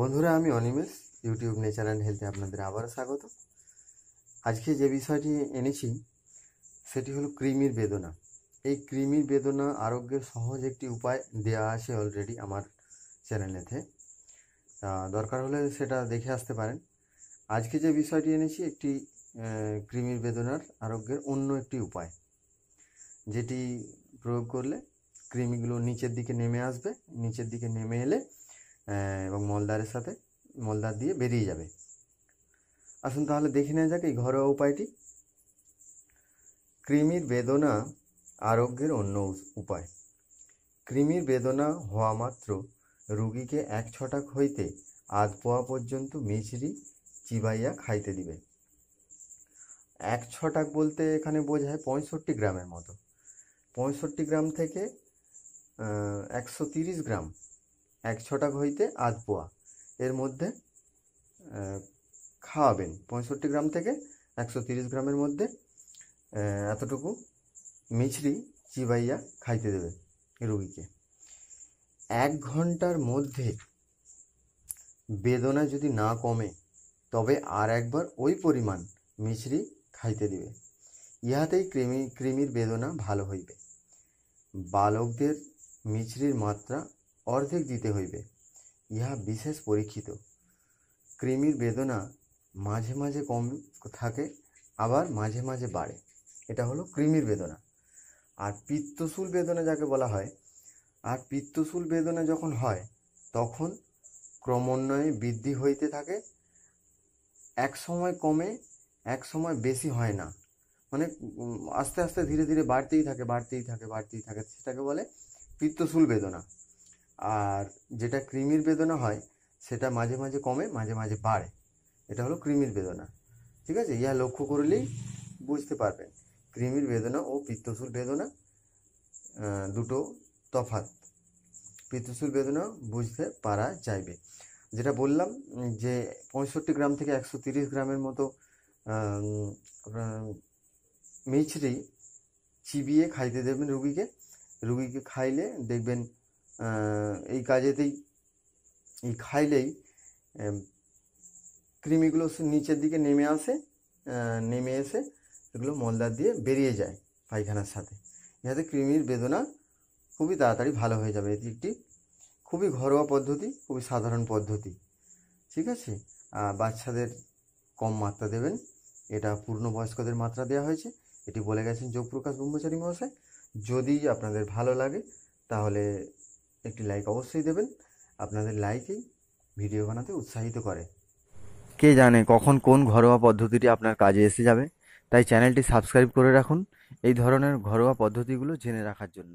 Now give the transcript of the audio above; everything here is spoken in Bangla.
বন্ধুরা আমি অনিমেষ ইউটিউব নেচার অ্যান্ড হেলথে আপনাদের আবারও স্বাগত আজকে যে বিষয়টি এনেছি সেটি হলো কৃমির বেদনা এই কৃমির বেদনা আরোগ্যের সহজ একটি উপায় দেওয়া আছে অলরেডি আমার চ্যানেলেতে তা দরকার হলে সেটা দেখে আসতে পারেন আজকে যে বিষয়টি এনেছি একটি কৃমির বেদনার আরোগ্যের অন্য একটি উপায় যেটি প্রয়োগ করলে কৃমিগুলো নিচের দিকে নেমে আসবে নিচের দিকে নেমে এলে এবং মলদারের সাথে মলদার দিয়ে বেরিয়ে যাবে আসুন তাহলে দেখে নেওয়া যাক এই ঘরোয়া উপায়টি কৃমির বেদনা আরোগ্যের অন্য উপায় কৃমির বেদনা হওয়া মাত্র রুগীকে এক ছটাক হইতে আধ পোয়া পর্যন্ত মিছরি চিবাইয়া খাইতে দিবে এক ছটাক বলতে এখানে বোঝায় পঁয়ষট্টি গ্রামের মতো পঁয়ষট্টি গ্রাম থেকে একশো তিরিশ গ্রাম এক ছটাক হইতে আধ পোয়া এর মধ্যে খাওয়াবেন পঁয়ষট্টি গ্রাম থেকে একশো তিরিশ গ্রামের মধ্যে এতটুকু মিছরি চিবাইয়া খাইতে দেবে রুগীকে এক ঘন্টার মধ্যে বেদনা যদি না কমে তবে আর একবার ওই পরিমাণ মিছরি খাইতে দিবে ইহাতেই কৃমি কৃমির বেদনা ভালো হইবে বালকদের মিছরির মাত্রা অর্ধেক দিতে হইবে ইহা বিশেষ পরীক্ষিত কৃমির বেদনা মাঝে মাঝে কম থাকে আবার মাঝে মাঝে বাড়ে এটা হলো কৃমির বেদনা আর পিত্তশুল বেদনা যাকে বলা হয় আর পিত্তশুল বেদনা যখন হয় তখন ক্রমান্বয়ে বৃদ্ধি হইতে থাকে এক সময় কমে এক সময় বেশি হয় না মানে আস্তে আস্তে ধীরে ধীরে বাড়তেই থাকে বাড়তেই থাকে বাড়তেই থাকে সেটাকে বলে পিত্তশুল বেদনা আর যেটা কৃমির বেদনা হয় সেটা মাঝে মাঝে কমে মাঝে মাঝে বাড়ে এটা হলো কৃমির বেদনা ঠিক আছে ইহা লক্ষ্য করলেই বুঝতে পারবেন কৃমির বেদনা ও পিত্তশূল বেদনা দুটো তফাত পিত্তশূল বেদনা বুঝতে পারা যাইবে যেটা বললাম যে পঁয়ষট্টি গ্রাম থেকে একশো তিরিশ গ্রামের মতো মিছরি চিবিয়ে খাইতে দেবেন রুগীকে রুগীকে খাইলে দেখবেন এই কাজেতেই এই খাইলেই কৃমিগুলো নিচের দিকে নেমে আসে নেমে এসে এগুলো মলদার দিয়ে বেরিয়ে যায় পায়খানার সাথে যাতে কৃমির বেদনা খুবই তাড়াতাড়ি ভালো হয়ে যাবে এটি একটি খুবই ঘরোয়া পদ্ধতি খুবই সাধারণ পদ্ধতি ঠিক আছে বাচ্চাদের কম মাত্রা দেবেন এটা পূর্ণবয়স্কদের মাত্রা দেওয়া হয়েছে এটি বলে গেছেন যোগপ্রকাশ ব্রহ্মচারী মহাশয় যদি আপনাদের ভালো লাগে তাহলে একটি লাইক অবশ্যই দেবেন আপনাদের লাইকই ভিডিও বানাতে উৎসাহিত করে কে জানে কখন কোন ঘরোয়া পদ্ধতিটি আপনার কাজে এসে যাবে তাই চ্যানেলটি সাবস্ক্রাইব করে রাখুন এই ধরনের ঘরোয়া পদ্ধতিগুলো জেনে রাখার জন্য